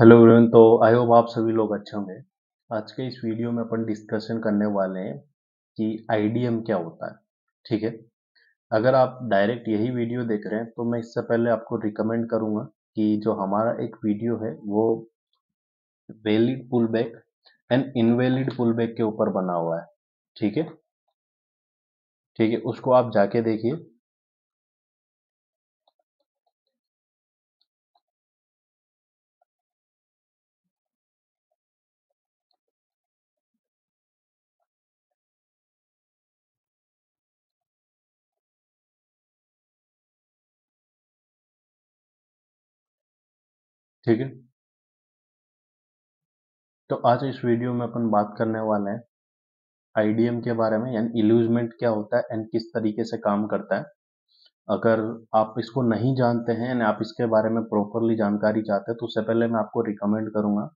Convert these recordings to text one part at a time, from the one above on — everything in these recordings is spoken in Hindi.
हेलो एवरीवन तो आई होप आप सभी लोग अच्छे होंगे आज के इस वीडियो में अपन डिस्कशन करने वाले हैं कि आईडीएम क्या होता है ठीक है अगर आप डायरेक्ट यही वीडियो देख रहे हैं तो मैं इससे पहले आपको रिकमेंड करूंगा कि जो हमारा एक वीडियो है वो valid pull back and invalid pull back के ऊपर बना हुआ है ठीक है ठीक है उसको आप जाके देखिए ठीक है तो आज इस वीडियो में अपन बात करने वाले हैं आईडीएम के बारे में यानी इल्यूजमेंट क्या होता है एंड किस तरीके से काम करता है अगर आप इसको नहीं जानते हैं यानी आप इसके बारे में प्रॉपरली जानकारी चाहते हैं तो उससे पहले मैं आपको रिकमेंड करूंगा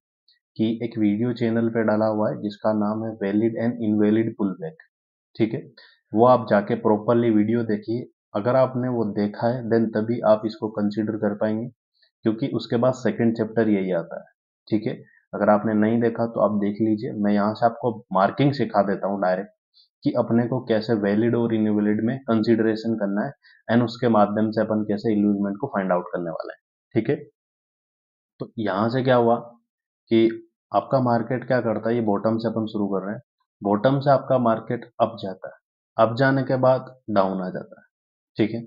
कि एक वीडियो चैनल पे डाला हुआ है जिसका नाम है वैलिड एंड इनवैलिड पुल ठीक है वो आप जाके प्रॉपरली वीडियो देखिए अगर आपने वो देखा है देन तभी आप इसको कंसिडर कर पाएंगे क्योंकि उसके बाद सेकेंड चैप्टर यही आता है ठीक है अगर आपने नहीं देखा तो आप देख लीजिए मैं यहाँ से आपको मार्किंग सिखा देता हूँ डायरेक्ट कि अपने को कैसे वैलिड और इनवेलिड में कंसिडरेशन करना है एंड उसके माध्यम से अपन कैसे इल्यूजमेंट को फाइंड आउट करने वाले हैं ठीक है तो यहां से क्या हुआ कि आपका मार्केट क्या करता है ये बॉटम से अपन शुरू कर रहे हैं बॉटम से आपका मार्केट अप जाता है अप जाने के बाद डाउन आ जाता है ठीक है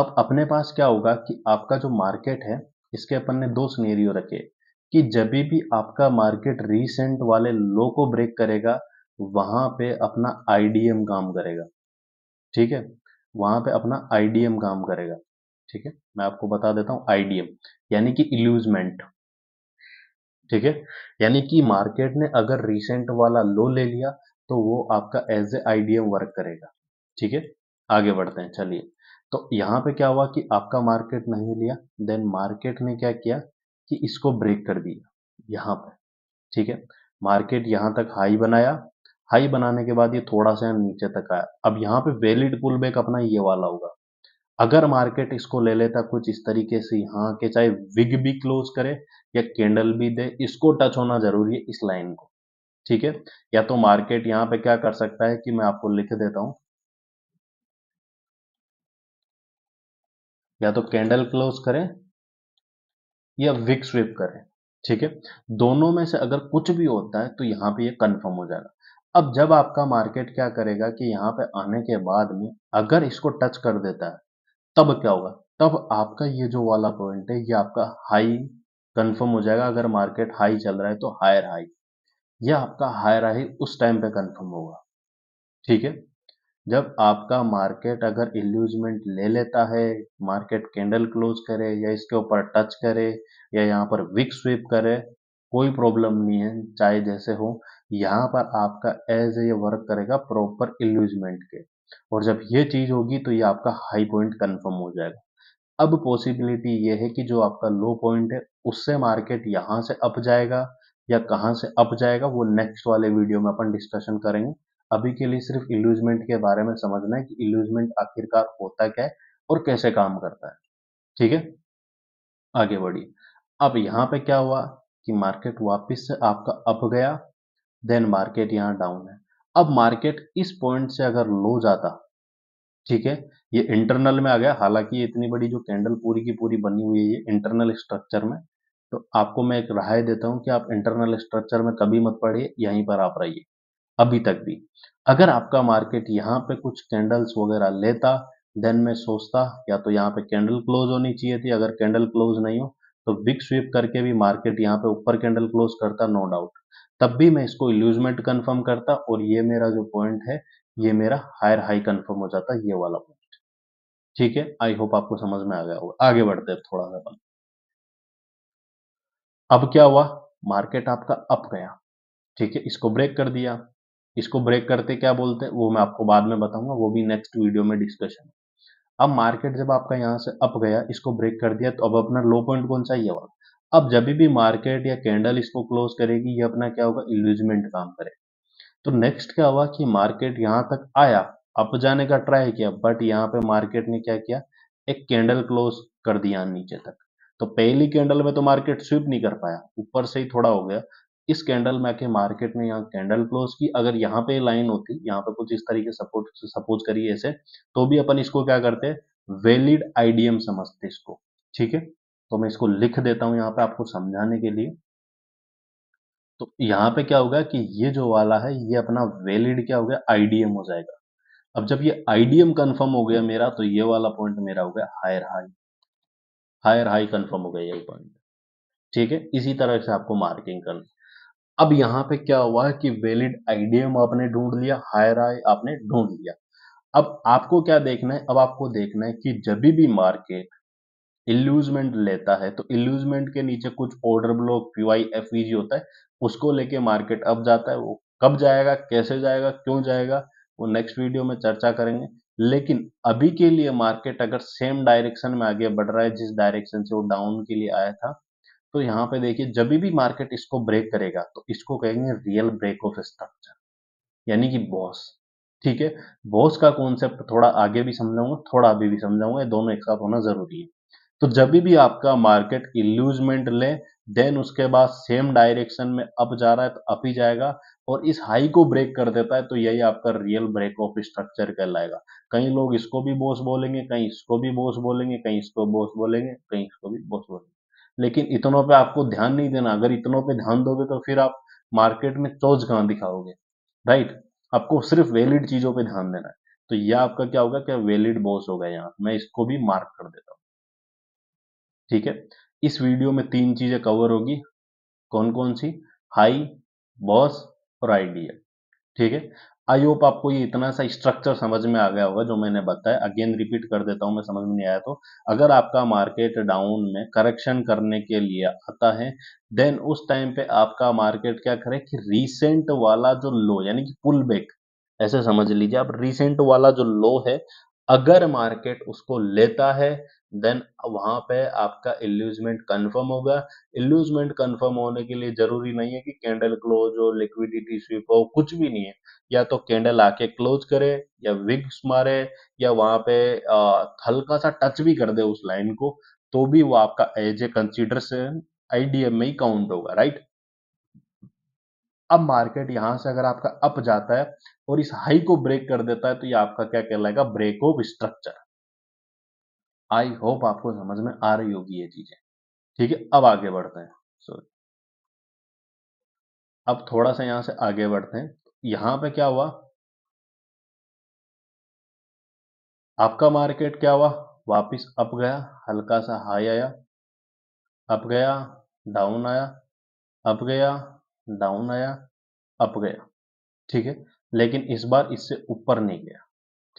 अब अपने पास क्या होगा कि आपका जो मार्केट है इसके अपन ने दो सिनेरियो रखे कि जब भी आपका मार्केट रिसेंट वाले लो को ब्रेक करेगा वहां पे अपना आईडीएम काम करेगा ठीक है वहां पे अपना आईडीएम काम करेगा ठीक है मैं आपको बता देता हूं आईडीएम यानी कि इल्यूजमेंट ठीक है यानी कि मार्केट ने अगर रिसेंट वाला लो ले लिया तो वो आपका एज ए आईडीएम वर्क करेगा ठीक है आगे बढ़ते हैं चलिए तो यहां पे क्या हुआ कि आपका मार्केट नहीं लिया देन मार्केट ने क्या किया कि इसको ब्रेक कर दिया यहां पे ठीक है मार्केट यहां तक हाई बनाया हाई बनाने के बाद ये थोड़ा सा नीचे तक आया अब यहां पे वैलिड पुल बैक अपना ये वाला होगा अगर मार्केट इसको ले लेता कुछ इस तरीके से यहां के चाहे विग भी क्लोज करे या कैंडल भी दे इसको टच होना जरूरी है इस लाइन को ठीक है या तो मार्केट यहां पे क्या कर सकता है कि मैं आपको लिख देता हूं या तो कैंडल क्लोज करें या विक स्वीप करें ठीक है दोनों में से अगर कुछ भी होता है तो यहां पे ये यह कंफर्म हो जाएगा अब जब आपका मार्केट क्या करेगा कि यहां पे आने के बाद में अगर इसको टच कर देता है तब क्या होगा तब आपका ये जो वाला पॉइंट है ये आपका हाई कंफर्म हो जाएगा अगर मार्केट हाई चल रहा है तो हायर हाई यह आपका हायर हाई उस टाइम पे कंफर्म होगा ठीक है जब आपका मार्केट अगर इल्यूजमेंट ले लेता है मार्केट कैंडल क्लोज करे या इसके ऊपर टच करे या यहाँ पर विक स्वीप करे कोई प्रॉब्लम नहीं है चाहे जैसे हो यहाँ पर आपका एज ये वर्क करेगा प्रॉपर इल्यूजमेंट के और जब ये चीज होगी तो ये आपका हाई पॉइंट कन्फर्म हो जाएगा अब पॉसिबिलिटी ये है कि जो आपका लो पॉइंट है उससे मार्केट यहाँ से अप जाएगा या कहाँ से अप जाएगा वो नेक्स्ट वाले वीडियो में अपन डिस्कशन करेंगे अभी के लिए सिर्फ इल्यूजमेंट के बारे में समझना है कि इल्यूजमेंट आखिरकार होता क्या है और कैसे काम करता है ठीक है आगे बढ़िए अब यहां पे क्या हुआ कि मार्केट वापस से आपका अप गया देन मार्केट यहां डाउन है अब मार्केट इस पॉइंट से अगर लो जाता ठीक है ये इंटरनल में आ गया हालांकि इतनी बड़ी जो कैंडल पूरी की पूरी बनी हुई है ये इंटरनल स्ट्रक्चर में तो आपको मैं एक राय देता हूं कि आप इंटरनल स्ट्रक्चर में कभी मत पड़िए यहीं पर आप रहिए अभी तक भी अगर आपका मार्केट यहाँ पे कुछ कैंडल्स वगैरह लेता देन मैं सोचता या तो यहाँ पे कैंडल क्लोज होनी चाहिए थी अगर कैंडल क्लोज नहीं हो तो बिग स्वीप करके भी मार्केट यहाँ पे ऊपर कैंडल क्लोज करता नो डाउट तब भी मैं इसको इल्यूजमेंट कंफर्म करता और ये मेरा जो पॉइंट है ये मेरा हायर हाई कंफर्म हो जाता ये वाला पॉइंट ठीक है आई होप आपको समझ में आ गया होगा आगे बढ़ते हैं थोड़ा सा अब क्या हुआ मार्केट आपका अप गया ठीक है इसको ब्रेक कर दिया इसको ब्रेक करते क्या बोलते हैं वो मैं आपको बाद में बताऊंगा वो भी नेक्स्ट वीडियो में डिस्कशन अब मार्केट जब आपका यहाँ से अप गया इसको ब्रेक कर दिया तो अब अपना लो पॉइंट कौन सा ये वाला अब जब भी मार्केट या कैंडल इसको क्लोज करेगी ये अपना क्या होगा इल्यूजमेंट काम करेगा तो नेक्स्ट क्या हुआ कि मार्केट यहाँ तक आया अप जाने का ट्राई किया बट यहाँ पे मार्केट ने क्या किया एक कैंडल क्लोज कर दिया नीचे तक तो पहली कैंडल में तो मार्केट स्वीप नहीं कर पाया ऊपर से ही थोड़ा हो गया इस कैंडल में आके मार्केट में यहाँ कैंडल क्लोज की अगर यहाँ पे लाइन होती यहाँ पे कुछ इस तरीके सपोर्ट सपोज करिए ऐसे तो भी अपन इसको क्या करते हैं वैलिड आईडीएम समझते इसको ठीक है तो मैं इसको लिख देता हूं यहाँ पे आपको समझाने के लिए तो यहाँ पे क्या होगा कि ये जो वाला है ये अपना वैलिड क्या हो गया आईडीएम हो जाएगा अब जब ये आईडीएम कंफर्म हो गया मेरा तो ये वाला पॉइंट मेरा हो गया higher high higher high confirm हो गया ये पॉइंट ठीक है इसी तरह से आपको मार्किंग करना अब यहाँ पे क्या हुआ कि वैलिड आईडीएम आपने ढूंढ लिया हायर आय आपने ढूंढ लिया अब आपको क्या देखना है अब आपको देखना है कि जब भी मार्केट इल्यूजमेंट लेता है तो इल्यूजमेंट के नीचे कुछ ऑर्डर ब्लॉक पीवाई जी होता है उसको लेके मार्केट अब जाता है वो कब जाएगा कैसे जाएगा क्यों जाएगा वो नेक्स्ट वीडियो में चर्चा करेंगे लेकिन अभी के लिए मार्केट अगर सेम डायरेक्शन में आगे बढ़ रहा है जिस डायरेक्शन से वो डाउन के लिए आया था तो यहाँ पे देखिए जब भी मार्केट इसको ब्रेक करेगा तो इसको कहेंगे रियल ब्रेक ऑफ स्ट्रक्चर यानी कि बॉस ठीक है बॉस का कॉन्सेप्ट थोड़ा आगे भी समझाऊंगा थोड़ा अभी भी समझाऊंगा दोनों एक साथ होना जरूरी है तो जब भी आपका मार्केट इल्यूजमेंट ले देन उसके बाद सेम डायरेक्शन में अप जा रहा है तो अप ही जाएगा और इस हाई को ब्रेक कर देता है तो यही आपका रियल ब्रेक ऑफ स्ट्रक्चर कहलाएगा कई लोग इसको भी बॉस बोलेंगे कहीं इसको भी बॉस बोलेंगे कहीं इसको बॉस बोलेंगे कहीं इसको भी बॉस बोलेंगे लेकिन इतनों पे आपको ध्यान नहीं देना अगर इतनों पे ध्यान दोगे तो फिर आप मार्केट में चौज कहाँ दिखाओगे राइट आपको सिर्फ वैलिड चीजों पे ध्यान देना है तो यह आपका क्या होगा क्या वैलिड बॉस होगा यहाँ मैं इसको भी मार्क कर देता हूँ ठीक है इस वीडियो में तीन चीजें कवर होगी कौन कौन सी हाई बॉस और आइडिया ठीक है आई होप आपको ये इतना सा स्ट्रक्चर समझ में आ गया होगा जो मैंने बताया अगेन रिपीट कर देता हूं मैं समझ में नहीं आया तो अगर आपका मार्केट डाउन में करेक्शन करने के लिए आता है देन उस टाइम पे आपका मार्केट क्या करे कि रीसेंट वाला जो लो यानी कि पुल बैक ऐसे समझ लीजिए आप रिसेंट वाला जो लो है अगर मार्केट उसको लेता है देन वहां पे आपका इल्यूजमेंट कंफर्म होगा इल्यूजमेंट कंफर्म होने के लिए जरूरी नहीं है कि कैंडल क्लोज हो लिक्विडिटी स्वीप हो कुछ भी नहीं है या तो कैंडल आके क्लोज करे या विग्स मारे या वहां पे हल्का सा टच भी कर दे उस लाइन को तो भी वो आपका एज ए कंसिडर से आईडीएम में ही काउंट होगा राइट अब मार्केट यहां से अगर आपका अप जाता है और इस हाई को ब्रेक कर देता है तो ये आपका क्या कहलाएगा break of structure I hope आपको समझ में आ रही होगी ये चीजें ठीक है अब आगे बढ़ते हैं सॉरी अब थोड़ा सा यहां से आगे बढ़ते हैं यहां पे क्या हुआ आपका मार्केट क्या हुआ वापिस अप गया हल्का सा हाई आया अप गया डाउन आया अप गया डाउन आया अप गया ठीक है लेकिन इस बार इससे ऊपर नहीं गया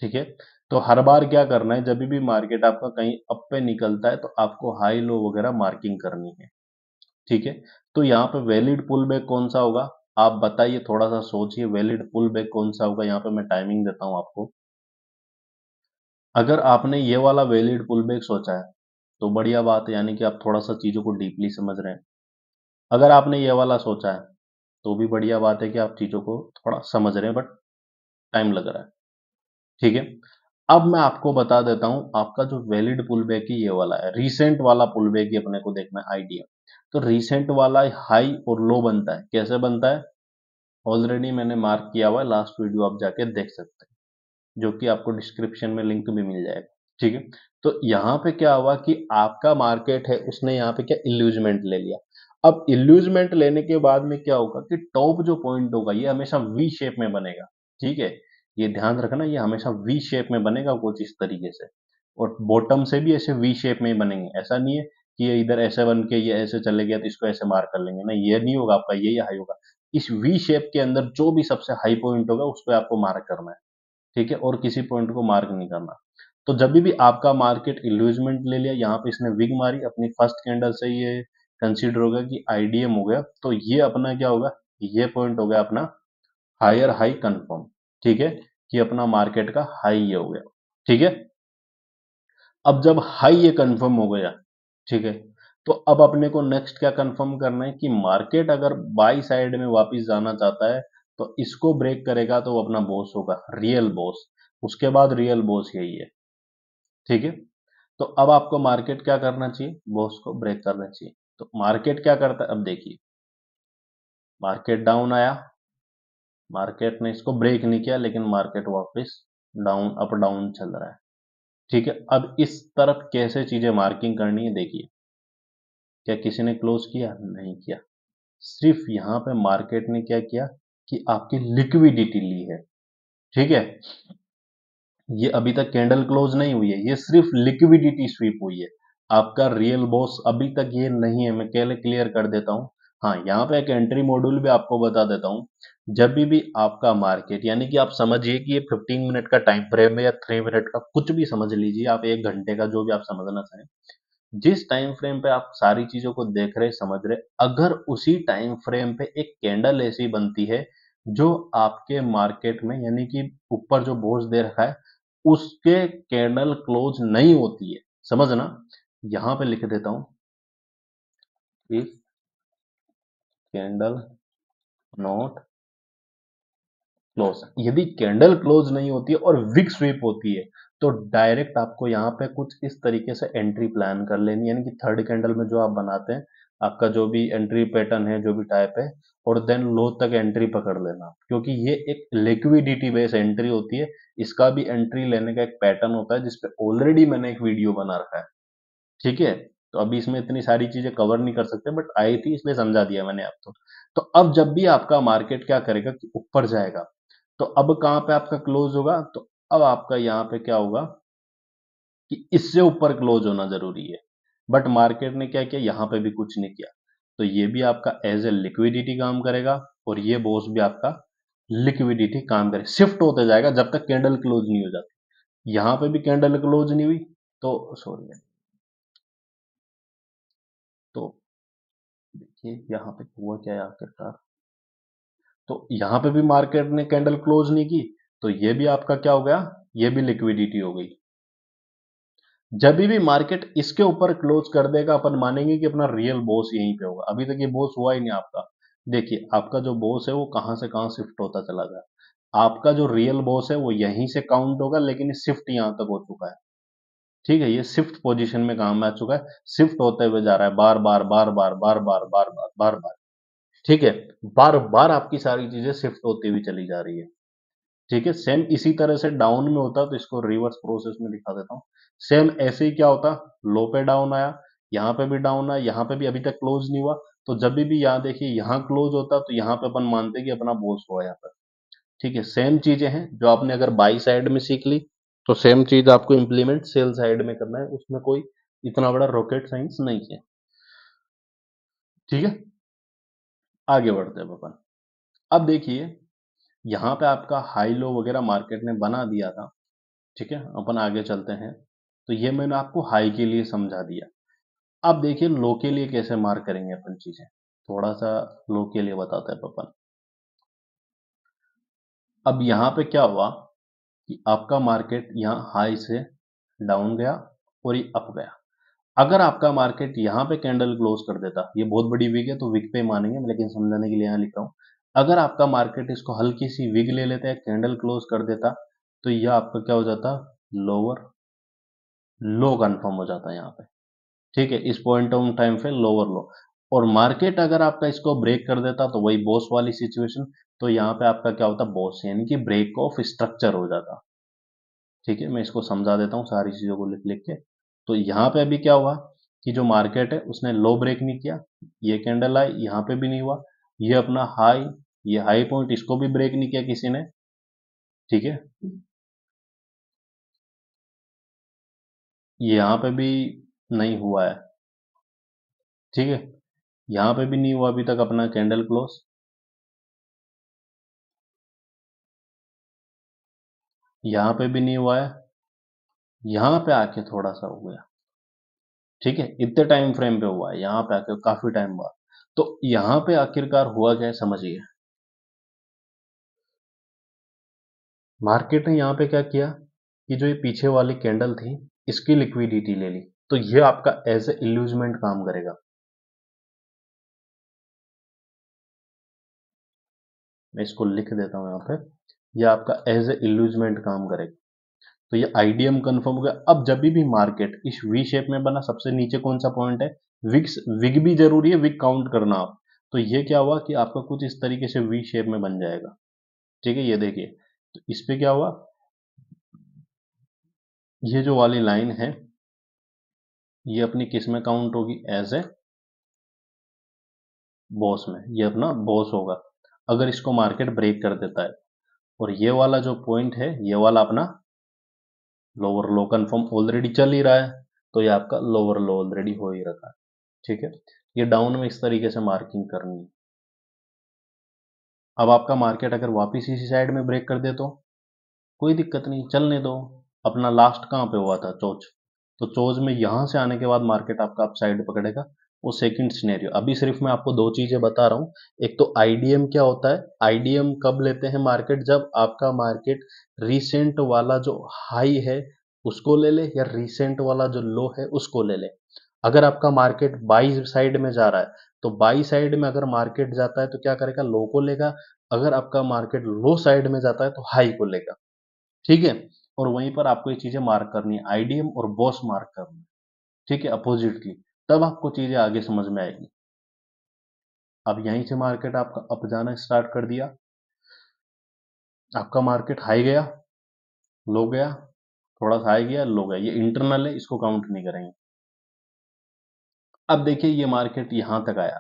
ठीक है तो हर बार क्या करना है जब भी मार्केट आपका कहीं अप पे निकलता है तो आपको हाई लो वगैरह मार्किंग करनी है ठीक है तो यहाँ पे वैलिड पुल बैक कौन सा होगा आप बताइए थोड़ा सा सोचिए वैलिड पुल बैक कौन सा होगा यहाँ पे मैं टाइमिंग देता हूं आपको अगर आपने ये वाला वैलिड पुल बैक सोचा है तो बढ़िया बात है यानी कि आप थोड़ा सा चीज़ों को डीपली समझ रहे हैं अगर आपने ये वाला सोचा है तो भी बढ़िया बात है कि आप चीज़ों को थोड़ा समझ रहे हैं बट टाइम लग रहा है ठीक है अब मैं आपको बता देता हूं आपका जो वैलिड पुल बैक है ये वाला है रिसेंट वाला पुल बैक ही अपने को देखना है आइडिया तो रिसेंट वाला हाई और लो बनता है कैसे बनता है ऑलरेडी मैंने मार्क किया हुआ है लास्ट वीडियो आप जाके देख सकते हैं जो कि आपको डिस्क्रिप्शन में लिंक भी मिल जाएगा ठीक है तो यहाँ पे क्या हुआ कि आपका मार्केट है उसने यहाँ पे क्या इल्यूजमेंट ले लिया अब इल्यूजमेंट लेने के बाद में क्या होगा कि टॉप जो पॉइंट होगा ये हमेशा वी शेप में बनेगा ठीक है ये ध्यान रखना ये हमेशा वी शेप में बनेगा कुछ इस तरीके से और बॉटम से भी ऐसे वी शेप में ही बनेंगे ऐसा नहीं है कि ये इधर ऐसे बन के ये ऐसे चले गया तो इसको ऐसे मार कर लेंगे ना ये नहीं होगा आपका ये हाई होगा इस वी शेप के अंदर जो भी सबसे हाई पॉइंट होगा उस पर आपको मार्क करना है ठीक है और किसी पॉइंट को मार्क नहीं करना तो जब भी आपका मार्केट इल्यूजमेंट ले लिया यहाँ पे इसने विग मारी अपनी फर्स्ट कैंडल से ये कंसीडर होगा कि आईडीएम हो गया तो ये अपना क्या होगा ये पॉइंट हो गया अपना हायर हाई कंफर्म ठीक है कि अपना मार्केट का हाई ये हो गया ठीक है अब जब हाई ये कंफर्म हो गया ठीक है तो अब अपने को नेक्स्ट क्या कंफर्म करना है कि मार्केट अगर बाई साइड में वापस जाना चाहता है तो इसको ब्रेक करेगा तो वो अपना बॉस होगा रियल बॉस उसके बाद रियल बॉस यही है ठीक है तो अब आपको मार्केट क्या करना चाहिए बॉस को ब्रेक करना चाहिए तो मार्केट क्या करता है अब देखिए मार्केट डाउन आया मार्केट ने इसको ब्रेक नहीं किया लेकिन मार्केट वापस डाउन अप डाउन चल रहा है ठीक है अब इस तरफ कैसे चीजें मार्किंग करनी है देखिए क्या किसी ने क्लोज किया नहीं किया सिर्फ यहां पे मार्केट ने क्या किया कि आपकी लिक्विडिटी ली है ठीक है ये अभी तक कैंडल क्लोज नहीं हुई है ये सिर्फ लिक्विडिटी स्वीप हुई है आपका रियल बॉस अभी तक ये नहीं है मैं कहले क्लियर कर देता हूँ हाँ यहाँ पे एक एंट्री मॉड्यूल भी आपको बता देता हूँ जब भी भी आपका मार्केट यानी कि आप समझिए कि ये 15 मिनट का टाइम फ्रेम है या 3 मिनट का कुछ भी समझ लीजिए आप एक घंटे का जो भी आप समझना चाहें जिस टाइम फ्रेम पे आप सारी चीजों को देख रहे समझ रहे अगर उसी टाइम फ्रेम पे एक कैंडल ऐसी बनती है जो आपके मार्केट में यानी कि ऊपर जो बोझ दे रखा है उसके कैंडल क्लोज नहीं होती है समझना यहां पे लिख देता हूं इफ कैंडल नॉट क्लोज यदि कैंडल क्लोज नहीं होती है और विक स्वीप होती है तो डायरेक्ट आपको यहां पे कुछ इस तरीके से एंट्री प्लान कर लेनी यानी कि थर्ड कैंडल में जो आप बनाते हैं आपका जो भी एंट्री पैटर्न है जो भी टाइप है और देन लो तक एंट्री पकड़ लेना क्योंकि ये एक लिक्विडिटी बेस एंट्री होती है इसका भी एंट्री लेने का एक पैटर्न होता है जिसपे ऑलरेडी मैंने एक वीडियो बना रखा है ठीक है तो अभी इसमें इतनी सारी चीजें कवर नहीं कर सकते बट आई थी इसलिए समझा दिया मैंने आपको तो अब जब भी आपका मार्केट क्या करेगा कि ऊपर जाएगा तो अब कहां पे आपका क्लोज होगा तो अब आपका यहाँ पे क्या होगा कि इससे ऊपर क्लोज होना जरूरी है बट मार्केट ने क्या किया यहां पे भी कुछ नहीं किया तो ये भी आपका एज ए लिक्विडिटी काम करेगा और ये बोस भी आपका लिक्विडिटी काम करे शिफ्ट होते जाएगा जब तक कैंडल क्लोज नहीं हो जाती यहां पे भी कैंडल क्लोज नहीं हुई तो सॉरी तो देखिए यहां पे हुआ क्या है आखिरकार तो यहां पे भी मार्केट ने कैंडल क्लोज नहीं की तो ये भी आपका क्या हो गया ये भी लिक्विडिटी हो गई जब भी मार्केट इसके ऊपर क्लोज कर देगा अपन मानेंगे कि अपना रियल बॉस यहीं पे होगा अभी तक ये बॉस हुआ ही नहीं आपका देखिए आपका जो बॉस है वो कहां से कहां शिफ्ट होता चला गया आपका जो रियल बॉस है वो यहीं से काउंट होगा लेकिन शिफ्ट यहां तक हो चुका है ठीक है ये शिफ्ट पोजीशन में काम आ चुका है शिफ्ट होते हुए जा रहा है बार बार बार बार बार बार बार बार बार बार ठीक है बार बार आपकी सारी चीजें शिफ्ट होती हुई चली जा रही है ठीक है सेम इसी तरह से डाउन में होता तो इसको रिवर्स प्रोसेस में दिखा देता हूं सेम ऐसे ही क्या होता लो पे डाउन आया यहां पे भी डाउन आया यहां पे भी अभी तक क्लोज नहीं हुआ तो जब भी यहां देखिए यहां क्लोज होता तो यहां पे अपन मानते कि अपना बोस हुआ यहाँ पर ठीक है सेम चीजें हैं जो आपने अगर बाई साइड में सीख ली तो सेम चीज आपको इम्प्लीमेंट सेल साइड में करना है उसमें कोई इतना बड़ा रॉकेट साइंस नहीं है ठीक है आगे बढ़ते हैं अपन अब देखिए यहां पे आपका हाई लो वगैरह मार्केट ने बना दिया था ठीक है अपन आगे चलते हैं तो ये मैंने आपको हाई के लिए समझा दिया अब देखिए लो के लिए कैसे मार्क करेंगे अपन चीजें थोड़ा सा लो के लिए बताते हैं अपन अब यहां पे क्या हुआ आपका मार्केट यहाँ हाई से डाउन गया और ये अप गया अगर आपका मार्केट यहाँ पे कैंडल क्लोज कर देता ये बहुत बड़ी विग है तो विग पे मानेंगे लेकिन समझाने के लिए यहाँ लिख रहा हूँ अगर आपका मार्केट इसको हल्की सी विग ले लेता है कैंडल क्लोज कर देता तो यह आपका क्या हो जाता लोअर लो कन्फर्म हो जाता है यहाँ पे ठीक है इस पॉइंट ऑफ टाइम पे लोअर लो और मार्केट अगर आपका इसको ब्रेक कर देता तो वही बॉस वाली सिचुएशन तो यहाँ पे आपका क्या होता बॉस यानी कि ब्रेक ऑफ स्ट्रक्चर हो जाता ठीक है मैं इसको समझा देता हूँ सारी चीज़ों को लिख लिख के तो यहाँ पे अभी क्या हुआ कि जो मार्केट है उसने लो ब्रेक नहीं किया ये कैंडल आई यहाँ पे भी नहीं हुआ ये अपना हाई ये हाई पॉइंट इसको भी ब्रेक नहीं किया किसी ने ठीक है यहाँ पे भी नहीं हुआ है ठीक है यहाँ पे भी नहीं हुआ अभी तक अपना कैंडल क्लोज यहां पे भी नहीं हुआ है यहां पे आके थोड़ा सा हो गया ठीक है इतने टाइम फ्रेम पे हुआ है यहां पे आके काफी टाइम बाद तो यहां पे आखिरकार हुआ क्या समझिए मार्केट ने यहां पे क्या किया कि जो ये पीछे वाली कैंडल थी इसकी लिक्विडिटी ले ली तो ये आपका एज ए इल्यूजमेंट काम करेगा मैं इसको लिख देता हूं यहां पे ये आपका एज ए इल्यूजमेंट काम करेगा तो ये आईडीएम कंफर्म हो गया अब जब भी मार्केट इस वी शेप में बना सबसे नीचे कौन सा पॉइंट है विक्स विग भी जरूरी है विग काउंट करना आप तो ये क्या हुआ कि आपका कुछ इस तरीके से वी शेप में बन जाएगा ठीक है ये देखिए तो इस पे क्या हुआ ये जो वाली लाइन है ये अपनी किस में काउंट होगी एज ए बॉस में ये अपना बॉस होगा अगर इसको मार्केट ब्रेक कर देता है और ये वाला जो पॉइंट है ये वाला अपना लोअर लो कन्फर्म ऑलरेडी चल ही रहा है तो ये आपका लोअर लो ऑलरेडी हो ही रखा है ठीक है ये डाउन में इस तरीके से मार्किंग करनी है अब आपका मार्केट अगर वापिस इसी साइड में ब्रेक कर दे तो कोई दिक्कत नहीं चलने दो अपना लास्ट कहां पे हुआ था चोच तो चोज में यहां से आने के बाद मार्केट आपका अपसाइड साइड पकड़ेगा वो सेकंड सिनेरियो अभी सिर्फ मैं आपको दो चीज़ें बता रहा हूँ एक तो आईडीएम क्या होता है आईडीएम कब लेते हैं मार्केट जब आपका मार्केट रिसेंट वाला जो हाई है उसको ले ले या रिसेंट वाला जो लो है उसको ले ले अगर आपका मार्केट बाई साइड में जा रहा है तो बाई साइड में अगर मार्केट जाता है तो क्या करेगा लो को लेगा अगर आपका मार्केट लो साइड में जाता है तो हाई को लेगा ठीक है और वहीं पर आपको ये चीज़ें मार्क करनी है आईडीएम और बॉस मार्क करनी है ठीक है अपोजिटली तब आपको चीज़ें आगे समझ में आएगी अब यहीं से मार्केट आपका अप जाना स्टार्ट कर दिया आपका मार्केट हाई गया लो गया थोड़ा सा हाई गया लो गया ये इंटरनल है इसको काउंट नहीं करेंगे अब देखिए ये मार्केट यहां तक आया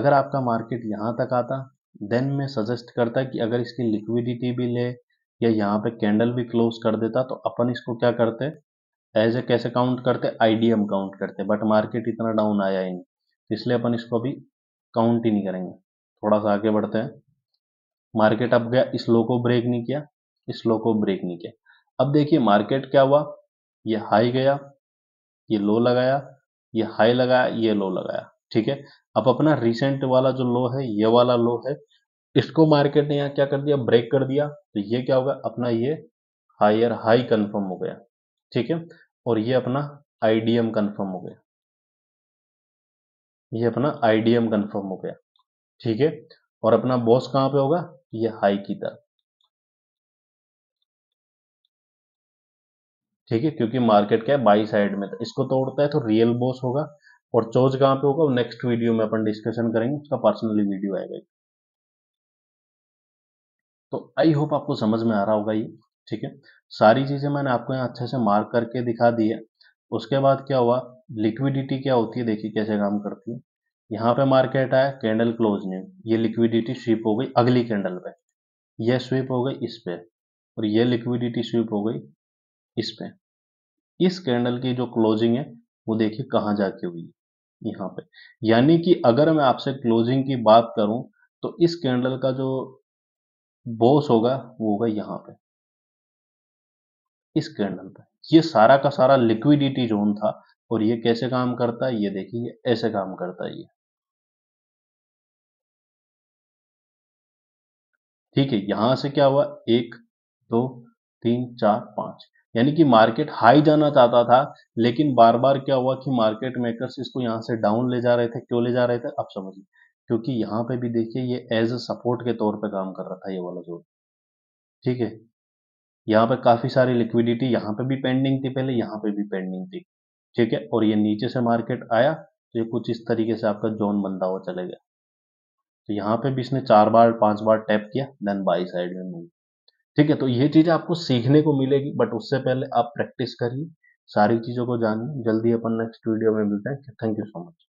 अगर आपका मार्केट यहां तक आता देन मैं सजेस्ट करता कि अगर इसकी लिक्विडिटी भी ले या यहाँ पे कैंडल भी क्लोज कर देता तो अपन इसको क्या करते एज ए कैसे काउंट करते आईडीएम काउंट करते बट मार्केट इतना डाउन आया ही नहीं तो इसलिए अपन इसको अभी काउंट ही नहीं करेंगे थोड़ा सा आगे बढ़ते हैं मार्केट अब गया इस लो को ब्रेक नहीं किया इस लो को ब्रेक नहीं किया अब देखिए मार्केट क्या हुआ ये हाई गया ये लो लगाया ये हाई लगाया ये लो लगाया ठीक है अब अपना रिसेंट वाला जो लो है ये वाला लो है इसको मार्केट ने यहाँ क्या कर दिया ब्रेक कर दिया तो ये क्या होगा अपना ये हायर हाई कंफर्म हो गया ठीक है और ये अपना आईडीएम कंफर्म हो गया ये अपना आईडीएम कंफर्म हो गया ठीक है और अपना बॉस कहां पे होगा ये हाई की तरफ ठीक है क्योंकि मार्केट क्या है बाई साइड में था इसको तोड़ता है तो रियल बॉस होगा और चोज कहां पे होगा नेक्स्ट वीडियो में अपन डिस्कशन करेंगे उसका पर्सनली वीडियो आएगा तो आई होप आपको समझ में आ रहा होगा ये ठीक है सारी चीज़ें मैंने आपको यहाँ अच्छे से मार्क करके दिखा दी है उसके बाद क्या हुआ लिक्विडिटी क्या होती है देखिए कैसे काम करती है यहाँ पे मार्केट आया कैंडल क्लोज नहीं ये लिक्विडिटी स्वीप हो गई अगली कैंडल पे ये स्वीप हो गई इस पे और ये लिक्विडिटी स्वीप हो गई इस पे इस कैंडल की जो क्लोजिंग है वो देखिए कहाँ जाके हुई यहाँ पे यानी कि अगर मैं आपसे क्लोजिंग की बात करूं तो इस कैंडल का जो बोस होगा वो होगा यहाँ पे इस कैंडल पर ये सारा का सारा लिक्विडिटी जोन था और ये कैसे काम करता है ये देखिए ऐसे काम करता है ये ठीक है यहां से क्या हुआ एक दो तीन चार पांच यानी कि मार्केट हाई जाना चाहता था लेकिन बार बार क्या हुआ कि मार्केट मेकर्स इसको यहां से डाउन ले जा रहे थे क्यों ले जा रहे थे आप समझिए क्योंकि यहां पे भी देखिए ये एज अ सपोर्ट के तौर पे काम कर रहा था ये वाला जोन ठीक है यहाँ पर काफ़ी सारी लिक्विडिटी यहाँ पे भी पेंडिंग थी पहले यहाँ पे भी पेंडिंग थी ठीक है और ये नीचे से मार्केट आया तो ये कुछ इस तरीके से आपका जोन बनता हुआ चले गया तो यहाँ पे भी इसने चार बार पांच बार टैप किया देन बाई साइड में मूव ठीक है तो ये चीज़ें आपको सीखने को मिलेगी बट उससे पहले आप प्रैक्टिस करिए सारी चीज़ों को जानिए जल्दी अपन नेक्स्ट वीडियो में मिलते हैं थैंक यू सो मच